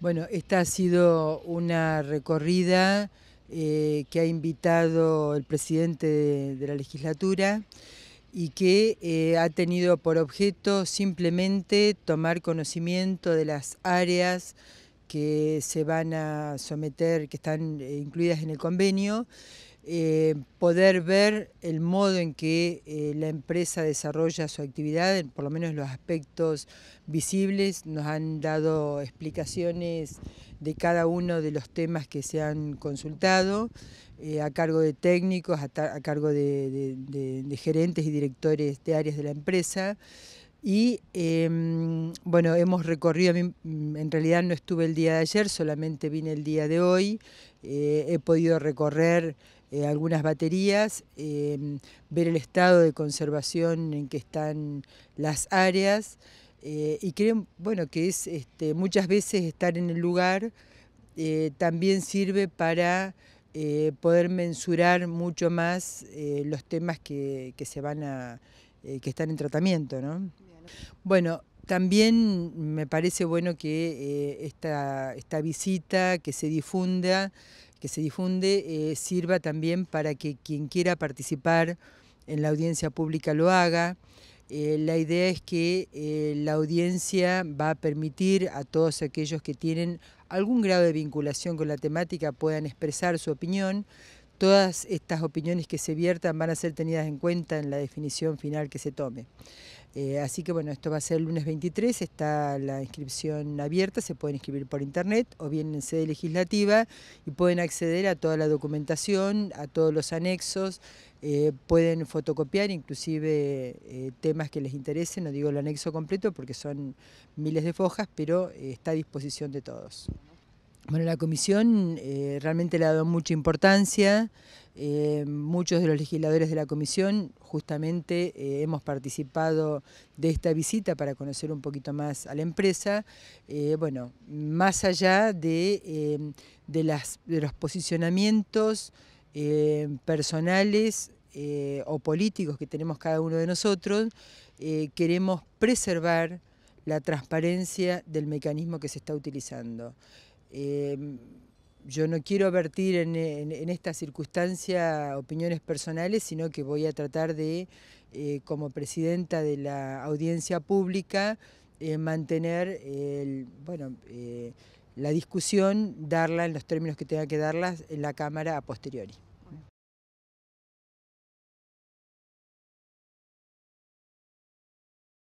Bueno, esta ha sido una recorrida eh, que ha invitado el presidente de, la legislatura y que eh, ha tenido por objeto simplemente tomar conocimiento de las áreas que se van a someter, que están eh, incluidas en el convenio eh, poder ver el modo en que eh, la empresa desarrolla su actividad, por lo menos los aspectos visibles, nos han dado explicaciones de cada uno de los temas que se han consultado, eh, a cargo de técnicos, a, cargo de, gerentes y directores de áreas de la empresa. Y em, bueno, hemos recorrido, mm, en realidad no estuve el día de ayer, solamente vine el día de hoy, he podido recorrer eh, algunas baterías, em, ver el estado de conservación en que están las áreas eh, y creo bueno, que es este, muchas veces estar en el lugar eh, también sirve para poder mensurar mucho más los temas que, que, se van a, que están en tratamiento, ¿no? Bueno, también me parece bueno que esta, esta visita que se difunda que se difunde eh, sirva también para que quien quiera participar en la audiencia pública lo haga. Eh, la idea es que eh, la audiencia va a permitir a todos aquellos que tienen algún grado de vinculación con la temática puedan expresar su opinión todas estas opiniones que se viertan van a ser tenidas en cuenta en la definición final que se tome. Eh, así que bueno, esto va a ser el lunes 23, está la inscripción abierta, se pueden inscribir por internet o bien en sede legislativa y pueden acceder a toda la documentación, a todos los anexos, eh, pueden fotocopiar inclusive eh, temas que les interesen, no digo el anexo completo porque son miles de fojas, pero está a disposición de todos. Bueno, la comisión eh, realmente le ha dado mucha importancia. Eh, muchos de los legisladores de la comisión justamente eh, hemos participado de esta visita para conocer un poquito más a la empresa. bueno, más allá de los posicionamientos personales o políticos que tenemos cada uno de nosotros, queremos preservar la transparencia del mecanismo que se está utilizando. Em, yo no quiero vertir en, esta circunstancia opiniones personales, sino que voy a tratar de, eh, como presidenta de la audiencia pública, eh, mantener eh, la discusión, darla en los términos que tenga que darla en la Cámara a posteriori.